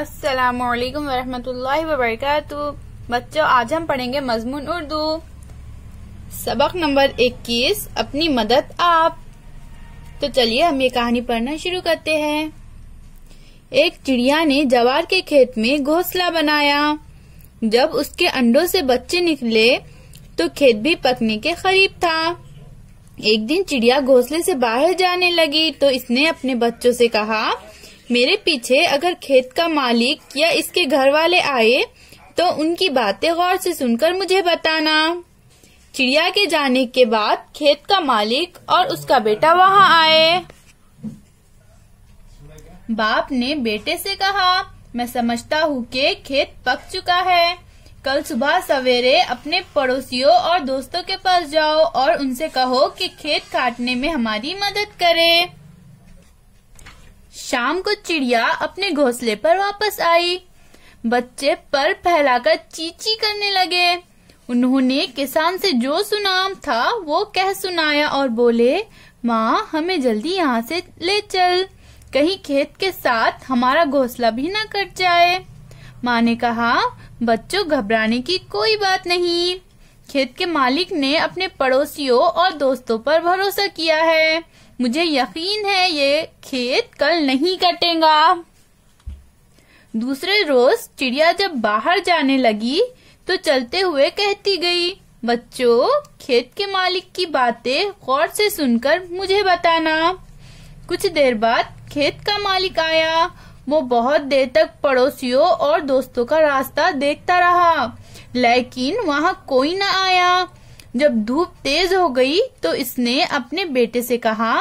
अस्सलाम वालेकुम वरहमतुल्लाहि बच्चों आज हम पढ़ेंगे मजमून उर्दू सबक नंबर 21 अपनी मदद आप तो चलिए हम ये कहानी पढ़ना शुरू करते हैं एक चिड़िया ने जवार के खेत में घोंसला बनाया जब उसके अंडों से बच्चे निकले तो खेत भी पकने के करीब था एक दिन चिड़िया घोंसले से बाहर जाने लगी तो इसने अपने बच्चों से कहा मेरे पीछे अगर खेत का मालिक या इसके घर वाले आए तो उनकी बातें गौर से सुनकर मुझे बताना चिड़िया के जाने के बाद खेत का मालिक और उसका बेटा वहाँ आए बाप ने बेटे से कहा मैं समझता हूँ कि खेत पक चुका है कल सुबह सवेरे अपने पड़ोसियों और दोस्तों के पास जाओ और उनसे कहो कि खेत काटने में हमारी मदद करें। शाम को चिड़िया अपने घोंसले पर वापस आई बच्चे पर फैलाकर चीची करने लगे उन्होंने किसान से जो सुना था वो कह सुनाया और बोले माँ हमें जल्दी यहाँ से ले चल कहीं खेत के साथ हमारा घोंसला भी न कट जाए माँ ने कहा बच्चों घबराने की कोई बात नहीं खेत के मालिक ने अपने पड़ोसियों और दोस्तों पर भरोसा किया है मुझे यकीन है ये खेत कल नहीं कटेगा दूसरे रोज चिड़िया जब बाहर जाने लगी तो चलते हुए कहती गई बच्चों खेत के मालिक की बातें गौर से सुनकर मुझे बताना कुछ देर बाद खेत का मालिक आया वो बहुत देर तक पड़ोसियों और दोस्तों का रास्ता देखता रहा लेकिन वहाँ कोई न आया जब धूप तेज हो गई तो इसने अपने बेटे से कहा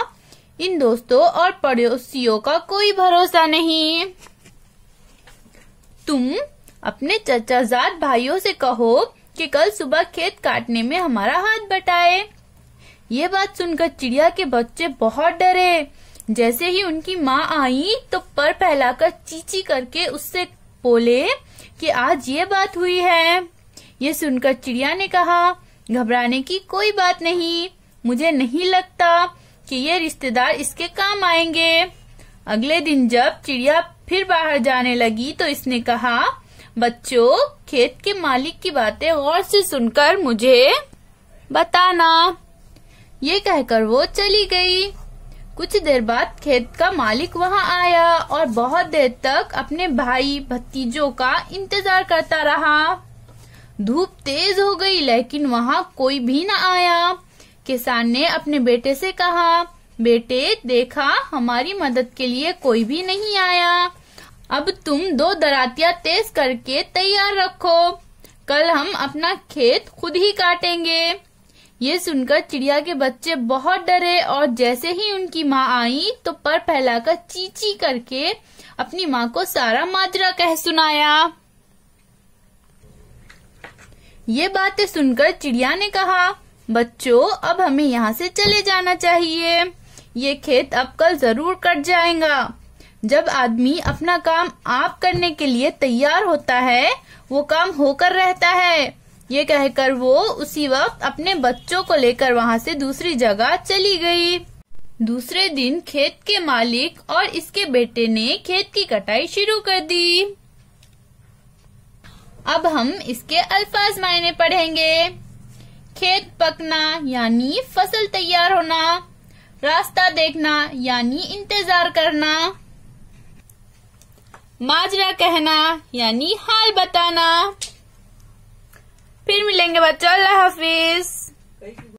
इन दोस्तों और पड़ोसियों का कोई भरोसा नहीं तुम अपने चचाजाद भाइयों से कहो कि कल सुबह खेत काटने में हमारा हाथ बटाए ये बात सुनकर चिड़िया के बच्चे बहुत डरे जैसे ही उनकी माँ आई तो पर फैलाकर चीची करके उससे बोले कि आज ये बात हुई है ये सुनकर चिड़िया ने कहा घबराने की कोई बात नहीं मुझे नहीं लगता कि ये रिश्तेदार इसके काम आएंगे अगले दिन जब चिड़िया फिर बाहर जाने लगी तो इसने कहा बच्चों खेत के मालिक की बातें गौर से सुनकर मुझे बताना ये कहकर वो चली गई कुछ देर बाद खेत का मालिक वहाँ आया और बहुत देर तक अपने भाई भतीजों का इंतजार करता रहा धूप तेज हो गई लेकिन वहाँ कोई भी न आया किसान ने अपने बेटे से कहा बेटे देखा हमारी मदद के लिए कोई भी नहीं आया अब तुम दो दरातिया तेज करके तैयार रखो कल हम अपना खेत खुद ही काटेंगे ये सुनकर चिड़िया के बच्चे बहुत डरे और जैसे ही उनकी माँ आई तो पर फैलाकर चीची करके अपनी माँ को सारा माजरा कह सुनाया ये बातें सुनकर चिड़िया ने कहा बच्चों अब हमें यहाँ से चले जाना चाहिए ये खेत अब कल जरूर कट जाएगा जब आदमी अपना काम आप करने के लिए तैयार होता है वो काम होकर रहता है ये कहकर वो उसी वक्त अपने बच्चों को लेकर वहाँ से दूसरी जगह चली गई दूसरे दिन खेत के मालिक और इसके बेटे ने खेत की कटाई शुरू कर दी अब हम इसके अल्फाज मायने पढ़ेंगे खेत पकना यानी फसल तैयार होना रास्ता देखना यानी इंतजार करना माजरा कहना यानी हाल बताना फिर मिलेंगे बच्चों अल्लाह हाफिज